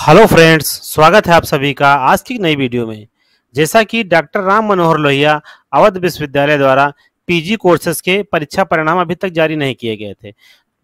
hello friends स्वागत है आप सभी का आज की नई वीडियो में जैसा कि डॉक्टर राम मनोहर लोहिया अवध विश्वविद्यालय द्वारा पीजी कोर्सेज के परीक्षा परिणाम अभी तक जारी नहीं किए गए थे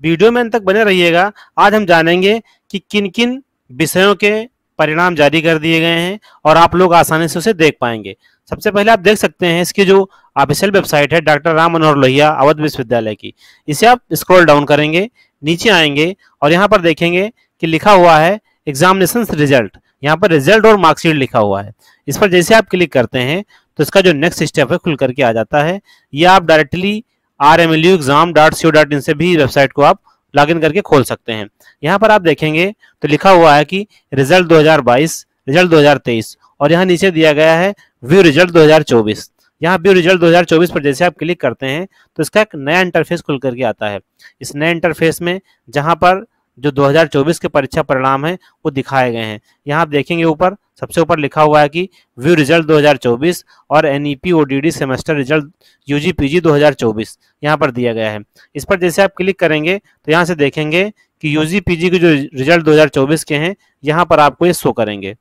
वीडियो में अंत तक बने रहिएगा आज हम जानेंगे कि किन किन विषयों के परिणाम जारी कर दिए गए हैं और आप लोग आसानी से उसे देख पाएंगे सबसे पहले आप देख सकते हैं इसकी जो ऑफिशियल वेबसाइट है डॉक्टर राम मनोहर लोहिया अवध विश्वविद्यालय की इसे आप स्क्रॉल डाउन करेंगे नीचे आएंगे और यहाँ पर देखेंगे कि लिखा हुआ है एग्जामिनेशन रिजल्ट यहाँ पर रिजल्ट और मार्कशीट लिखा हुआ है इस पर जैसे आप क्लिक करते हैं तो इसका जो नेक्स्ट स्टेप है खुल करके आ जाता है या आप directly R M L U exam dot C O dot in से भी वेबसाइट को आप लॉग इन करके खोल सकते हैं यहाँ पर आप देखेंगे तो लिखा हुआ है कि रिजल्ट 2022 रिजल्ट 2023 और यहाँ नीचे दिया गया है व्यू रिजल्ट 2024 यहाँ व्यू रिजल्ट 2024 पर जैसे आप क्लिक करते हैं तो इसका एक नया इंटरफेस खुल करके आता है इस नए इंटरफेस में जहाँ पर जो 2024 के परीक्षा परिणाम है वो दिखाए गए हैं यहाँ आप देखेंगे ऊपर सबसे ऊपर लिखा हुआ है कि व्यू रिजल्ट 2024 और N E P semester result U G P G दो यहाँ पर दिया गया है इस पर जैसे आप क्लिक करेंगे तो यहाँ से देखेंगे कि यू जी पी जी के जो रिजल्ट 2024 के हैं यहाँ पर आपको ये शो करेंगे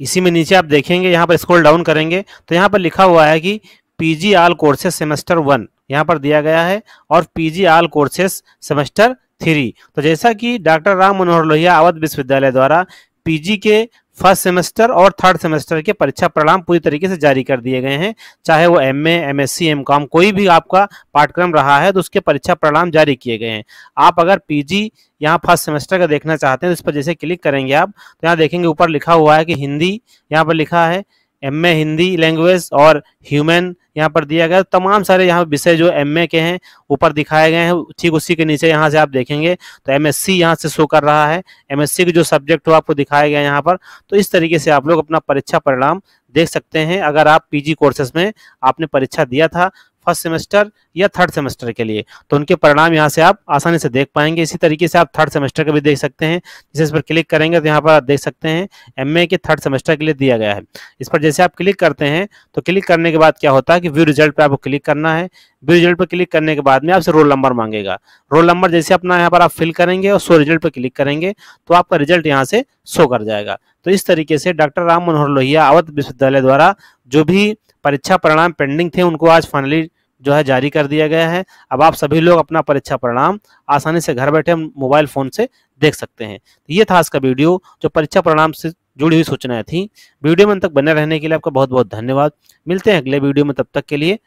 इसी में नीचे आप देखेंगे यहाँ पर स्क्रॉल डाउन करेंगे तो यहाँ पर लिखा हुआ है कि जी आल कोर्सेज सेमेस्टर वन यहाँ पर दिया गया है और PG all courses semester three तो जैसा कि डॉक्टर राम मनोहर लोहिया अवध विश्वविद्यालय द्वारा पीजी के फर्स्ट सेमेस्टर और थर्ड सेमेस्टर के परीक्षा परिणाम पूरी तरीके से जारी कर दिए गए हैं चाहे वो M M S C M com कोई भी आपका पाठ्यक्रम रहा है तो उसके परीक्षा परिणाम जारी किए गए हैं आप अगर पीजी यहाँ फर्स्ट सेमेस्टर का देखना चाहते हैं तो इस पर जैसे क्लिक करेंगे आप तो यहाँ देखेंगे ऊपर लिखा हुआ है कि हिंदी यहाँ पर लिखा है एम हिंदी लैंग्वेज और ह्यूमन यहाँ पर दिया गया तमाम सारे यहाँ विषय जो एम के हैं ऊपर दिखाए गए हैं ठीक उसी के नीचे यहाँ से आप देखेंगे तो एम एस यहाँ से शो कर रहा है एम एस के जो सब्जेक्ट हो आपको दिखाया गया यहाँ पर तो इस तरीके से आप लोग अपना परीक्षा परिणाम देख सकते हैं अगर आप पीजी कोर्सेज में आपने परीक्षा दिया था फर्स्ट सेमेस्टर या थर्ड सेमेस्टर के लिए तो उनके परिणाम यहाँ से आप आसानी से देख पाएंगे इसी तरीके से आप थर्ड सेमेस्टर का भी देख सकते हैं जैसे इस पर क्लिक करेंगे तो यहाँ पर आप देख सकते हैं एम के थर्ड सेमेस्टर के लिए दिया गया है इस पर जैसे आप क्लिक करते हैं तो क्लिक करने के बाद क्या होता है कि व्यू रिजल्ट पर आपको क्लिक करना है व्यू रिजल्ट पर क्लिक करने के बाद में आपसे रोल नंबर मांगेगा रोल नंबर जैसे अपना यहाँ पर आप फिल करेंगे और सो रिजल्ट पर क्लिक करेंगे तो आपका रिजल्ट यहाँ से शो कर जाएगा तो इस तरीके से डॉक्टर राम मनोहर लोहिया अवध विश्वविद्यालय द्वारा जो भी परीक्षा परिणाम पेंडिंग थे उनको आज फाइनली जो है जारी कर दिया गया है अब आप सभी लोग अपना परीक्षा परिणाम आसानी से घर बैठे मोबाइल फोन से देख सकते हैं तो ये था आज का वीडियो जो परीक्षा परिणाम से जुड़ी हुई सूचनाएं थी वीडियो में तक बने रहने के लिए आपका बहुत बहुत धन्यवाद मिलते हैं अगले वीडियो में तब तक के लिए